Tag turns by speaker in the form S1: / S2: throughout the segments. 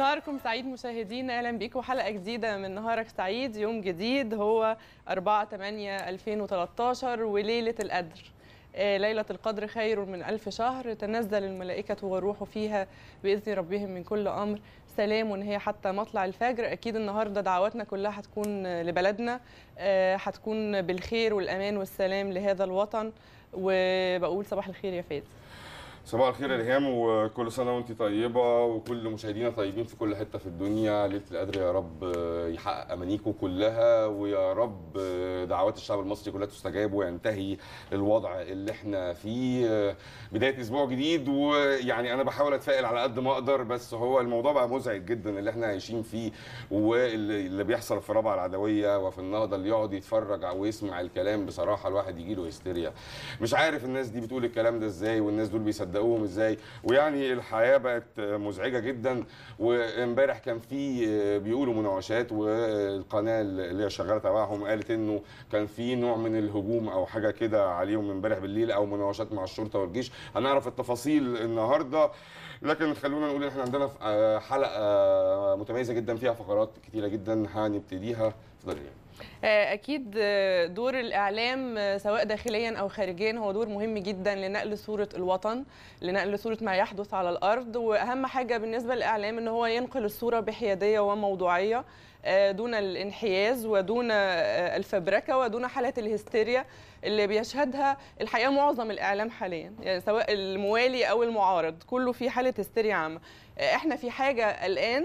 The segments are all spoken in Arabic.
S1: نهاركم سعيد مشاهدينا اهلا بيكم حلقه جديده من نهارك سعيد يوم جديد هو 4 8 2013 وليله القدر آه، ليلة القدر خير من ألف شهر تنزل الملائكة والروح فيها بإذن ربهم من كل أمر سلام هي حتى مطلع الفجر أكيد النهاردة دعواتنا كلها هتكون لبلدنا آه، هتكون بالخير والأمان والسلام لهذا الوطن وبقول صباح الخير يا فادي
S2: صباح الخير يا ريهام وكل سنه وانت طيبه وكل مشاهدينا طيبين في كل حته في الدنيا ليله القدر يا رب آه، يحقق امانيكم كلها ويا رب آه، دعوات الشعب المصري كلها تستجاب وينتهي الوضع اللي احنا فيه آه، بدايه اسبوع جديد ويعني انا بحاول اتفائل على قد ما اقدر بس هو الموضوع بقى مزعج جدا اللي احنا عايشين فيه واللي بيحصل في رابعه العدويه وفي النهضه اللي يقعد يتفرج ويسمع الكلام بصراحه الواحد يجي له هيستيريا مش عارف الناس دي بتقول الكلام ده ازاي والناس دول بيصدقوا صدقوهم ازاي ويعني الحياه بقت مزعجه جدا وامبارح كان في آه، بيقولوا مناوشات والقناه اللي هي شغاله تبعهم قالت انه كان في نوع من الهجوم او حاجه كده عليهم امبارح بالليل او مناوشات مع الشرطه والجيش هنعرف التفاصيل النهارده لكن خلونا نقول ان احنا عندنا آه، حلقه آه، متميزه جدا فيها فقرات كتيره جدا هنبتديها في دقيقه
S1: آه، اكيد آه، دور الاعلام آه، سواء داخليا او خارجيا هو دور مهم جدا لنقل صوره الوطن لنقل صوره ما يحدث على الارض واهم حاجه بالنسبه للاعلام ان هو ينقل الصوره بحياديه وموضوعيه دون الانحياز ودون الفبركه ودون حاله الهستيريا اللي بيشهدها الحقيقه معظم الاعلام حاليا يعني سواء الموالي او المعارض كله في حاله هستيريا عامه احنا في حاجه الان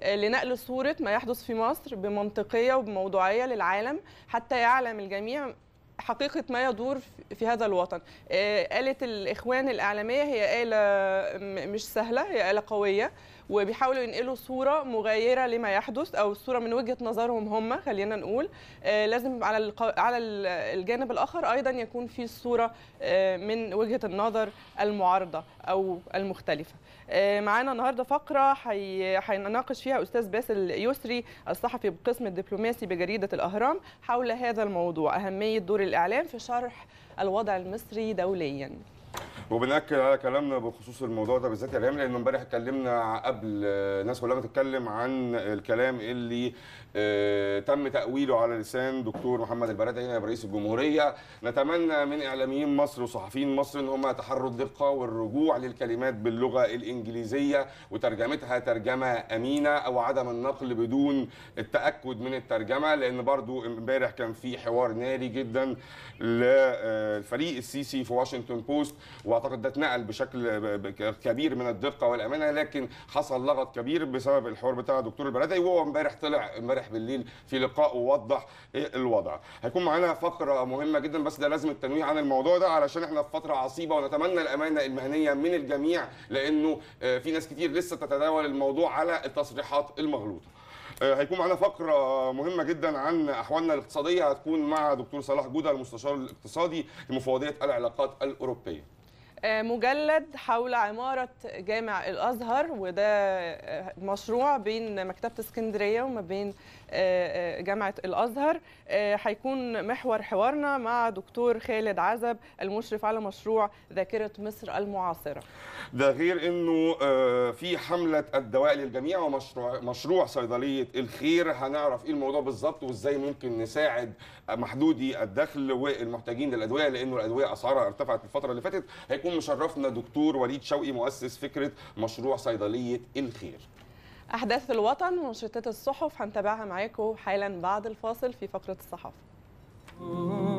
S1: آه، لنقل صورة ما يحدث في مصر بمنطقية وبموضوعية للعالم حتى يعلم الجميع حقيقة ما يدور في هذا الوطن آه، آلة الإخوان الإعلامية هي آلة مش سهلة هي آلة قوية وبيحاولوا ينقلوا صوره مغايره لما يحدث او الصوره من وجهه نظرهم هم خلينا نقول آه، لازم على على الجانب الاخر ايضا يكون في الصوره آه، من وجهه النظر المعارضه او المختلفه آه، معانا النهارده فقره هنناقش فيها استاذ باسل يسري الصحفي بقسم الدبلوماسي بجريده الاهرام حول هذا الموضوع اهميه دور الاعلام في شرح الوضع المصري دوليا
S2: وبناكد على كلامنا بخصوص الموضوع ده بالذات يا ريم لان امبارح اتكلمنا قبل الناس كلها بتتكلم عن الكلام اللي آه، تم تاويله على لسان دكتور محمد البرادعي نائب رئيس الجمهوريه نتمنى من اعلاميين مصر وصحفيين مصر ان هم يتحروا الدقه والرجوع للكلمات باللغه الانجليزيه وترجمتها ترجمه امينه او عدم النقل بدون التاكد من الترجمه لان برضو امبارح كان في حوار ناري جدا للفريق السيسي في واشنطن بوست اعتقد ده اتنقل بشكل كبير من الدقه والامانه لكن حصل لغط كبير بسبب الحوار بتاع دكتور البلدي وهو امبارح طلع امبارح بالليل في لقاء ووضح الوضع هيكون معانا فقره مهمه جدا بس ده لازم التنويه عن الموضوع ده علشان احنا في فتره عصيبه ونتمنى الامانه المهنيه من الجميع لانه آه، في ناس كتير لسه تتداول الموضوع على التصريحات المغلوطه آه، هيكون معانا فقرة مهمة جدا عن أحوالنا الاقتصادية هتكون مع دكتور صلاح جودة المستشار الاقتصادي لمفوضية العلاقات الأوروبية
S1: آه، مجلد حول عمارة جامع الأزهر وده آه، مشروع بين مكتبة اسكندرية وما بين آه، جامعة الأزهر هيكون محور حوارنا مع دكتور خالد عزب المشرف على مشروع ذاكرة مصر المعاصرة
S2: ده غير أنه في حملة الدواء للجميع ومشروع مشروع صيدلية الخير هنعرف إيه الموضوع بالظبط وإزاي ممكن نساعد محدودي الدخل والمحتاجين للأدوية لأنه الأدوية أسعارها ارتفعت الفترة اللي فاتت هيكون يكون مشرفنا دكتور وليد شوقي مؤسس فكره مشروع صيدليه الخير
S1: احداث الوطن ونشرتات الصحف هنتابعها معاكم حالا بعد الفاصل في فقره الصحافه